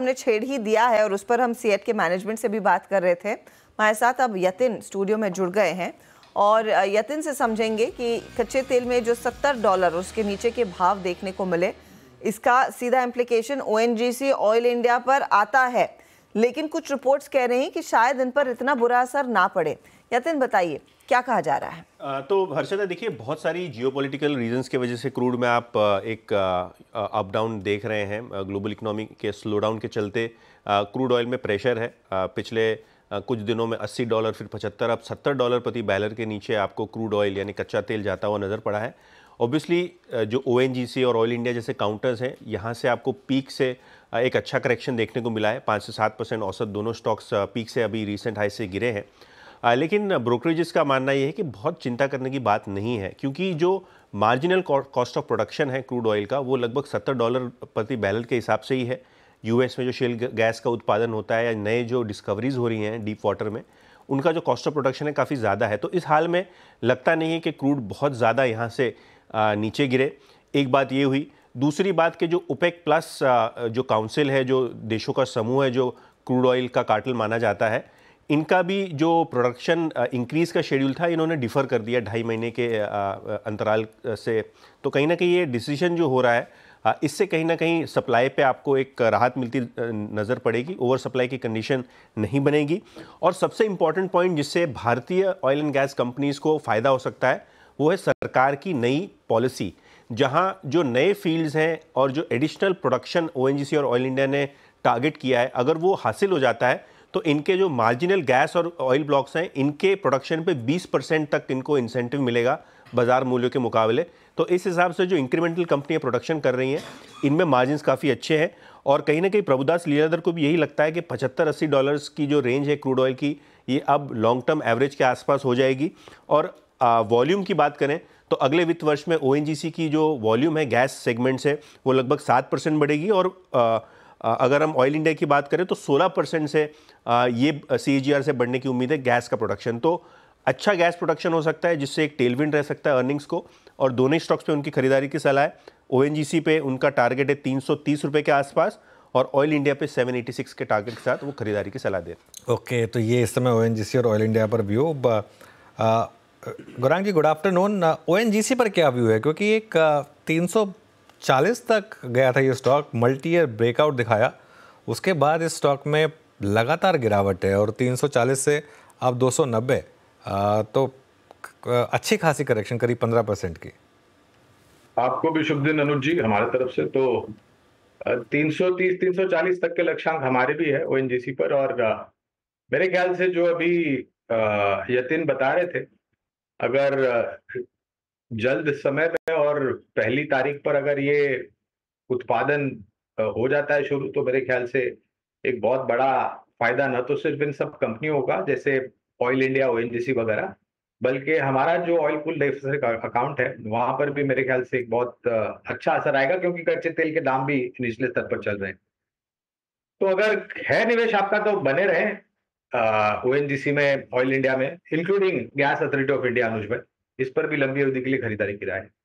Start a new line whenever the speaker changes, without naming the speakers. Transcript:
हमने छेड़ ही दिया है और उस पर हम सीएट के मैनेजमेंट से भी बात कर रहे थे हमारे साथ अब यतिन स्टूडियो में जुड़ गए हैं और यतिन से समझेंगे कि कच्चे तेल में जो सत्तर डॉलर उसके नीचे के भाव देखने को मिले इसका सीधा इम्प्लीकेशन ओ ऑयल इंडिया पर आता है लेकिन कुछ रिपोर्ट्स कह रही हैं कि शायद इन पर इतना बुरा असर ना पड़े यतिन बताइए क्या कहा जा रहा
है तो हर्षदा देखिए बहुत सारी जियो पोलिटिकल रीजन्स की वजह से क्रूड में आप एक अप डाउन देख रहे हैं ग्लोबल इकोनॉमी के स्लो डाउन के चलते क्रूड ऑयल में प्रेशर है पिछले कुछ दिनों में 80 डॉलर फिर 75 अब 70 डॉलर प्रति बैलर के नीचे आपको क्रूड ऑयल यानी कच्चा तेल जाता हुआ नज़र पड़ा है ऑब्वियसली जो ओ और ऑयल इंडिया जैसे काउंटर्स हैं यहाँ से आपको पीक से एक अच्छा करेक्शन देखने को मिला है पाँच से सात परसेंट औसत दोनों स्टॉक्स पीक से अभी रिसेंट हाई से गिरे हैं लेकिन ब्रोकरेजेस का मानना यह है कि बहुत चिंता करने की बात नहीं है क्योंकि जो मार्जिनल कॉस्ट ऑफ प्रोडक्शन है क्रूड ऑयल का वो लगभग सत्तर डॉलर प्रति बैरल के हिसाब से ही है यूएस में जो शेल गैस का उत्पादन होता है या नए जो डिस्कवरीज हो रही हैं डीप वाटर में उनका जो कॉस्ट ऑफ प्रोडक्शन है काफ़ी ज़्यादा है तो इस हाल में लगता नहीं है कि क्रूड बहुत ज़्यादा यहाँ से नीचे गिरे एक बात ये हुई दूसरी बात कि जो ओपेक प्लस जो काउंसिल है जो देशों का समूह है जो क्रूड ऑयल का कार्टल माना जाता है इनका भी जो प्रोडक्शन इंक्रीज़ का शेड्यूल था इन्होंने डिफ़र कर दिया ढाई महीने के अंतराल से तो कहीं ना कहीं ये डिसीजन जो हो रहा है इससे कहीं ना कहीं सप्लाई पे आपको एक राहत मिलती नज़र पड़ेगी ओवर सप्लाई की कंडीशन नहीं बनेगी और सबसे इम्पॉर्टेंट पॉइंट जिससे भारतीय ऑयल एंड गैस कंपनीज़ को फ़ायदा हो सकता है वो है सरकार की नई पॉलिसी जहाँ जो नए फील्ड्स हैं और जो एडिशनल प्रोडक्शन ओ और ऑयल इंडिया ने टारगेट किया है अगर वो हासिल हो जाता है तो इनके जो मार्जिनल गैस और ऑयल ब्लॉक्स हैं इनके प्रोडक्शन पे 20 परसेंट तक इनको इंसेंटिव मिलेगा बाज़ार मूल्यों के मुकाबले तो इस हिसाब से जो इंक्रीमेंटल कंपनियां प्रोडक्शन कर रही हैं इनमें मार्जिन काफ़ी अच्छे हैं और कहीं ना कहीं प्रभुदास लीलाधर को भी यही लगता है कि पचहत्तर अस्सी डॉलर्स की जो रेंज है क्रूड ऑयल की ये अब लॉन्ग टर्म एवरेज के आसपास हो जाएगी और वॉल्यूम की बात करें तो अगले वित्त वर्ष में ओ की जो वॉल्यूम है गैस सेगमेंट से वो लगभग सात परसेंट बढ़ेगी और आ, अगर हम ऑयल इंडिया की बात करें तो 16 परसेंट से ये सी से बढ़ने की उम्मीद है गैस का प्रोडक्शन तो अच्छा गैस प्रोडक्शन हो सकता है जिससे एक टेलविंड रह सकता है अर्निंग्स को और दोनों स्टॉक्स पे उनकी खरीदारी की सलाह है ओ पे उनका टारगेट है तीन सौ के आसपास और ऑयल इंडिया पे 786 के टारगेट के साथ वो खरीदारी की सलाह दे
ओके okay, तो ये इस समय ओ और ऑयल इंडिया पर view Gaurang ji good afternoon सी पर क्या व्यू है क्योंकि एक uh, तीन सौ चालीस तक गया था ये स्टॉक मल्टी ईयर ब्रेकआउट दिखाया उसके बाद इस स्टॉक में लगातार गिरावट है और 340 से अब 290 नब्बे uh, तो uh, अच्छी खासी करेक्शन करीब 15 परसेंट की
आपको भी शुभ दिन अनुज जी हमारे तरफ से तो 330 340 तक के लक्ष्यांक हमारे भी है ओ पर और मेरे ख्याल से जो अभी यतिन बता रहे थे अगर जल्द समय पे और पहली तारीख पर अगर ये उत्पादन हो जाता है शुरू तो मेरे ख्याल से एक बहुत बड़ा फायदा न तो सिर्फ इन सब कंपनियों का जैसे ऑयल इंडिया ओ वगैरह बल्कि हमारा जो ऑयल कुल डेफिसिट अकाउंट है वहां पर भी मेरे ख्याल से एक बहुत अच्छा असर आएगा क्योंकि कच्चे तेल के दाम भी निचले स्तर पर चल रहे हैं तो अगर है निवेश आपका तो बने रहें ओ में ऑयल इंडिया में including gas authority of India Anuj भाई इस पर भी लंबी अवधि के लिए खरीदारी किराए है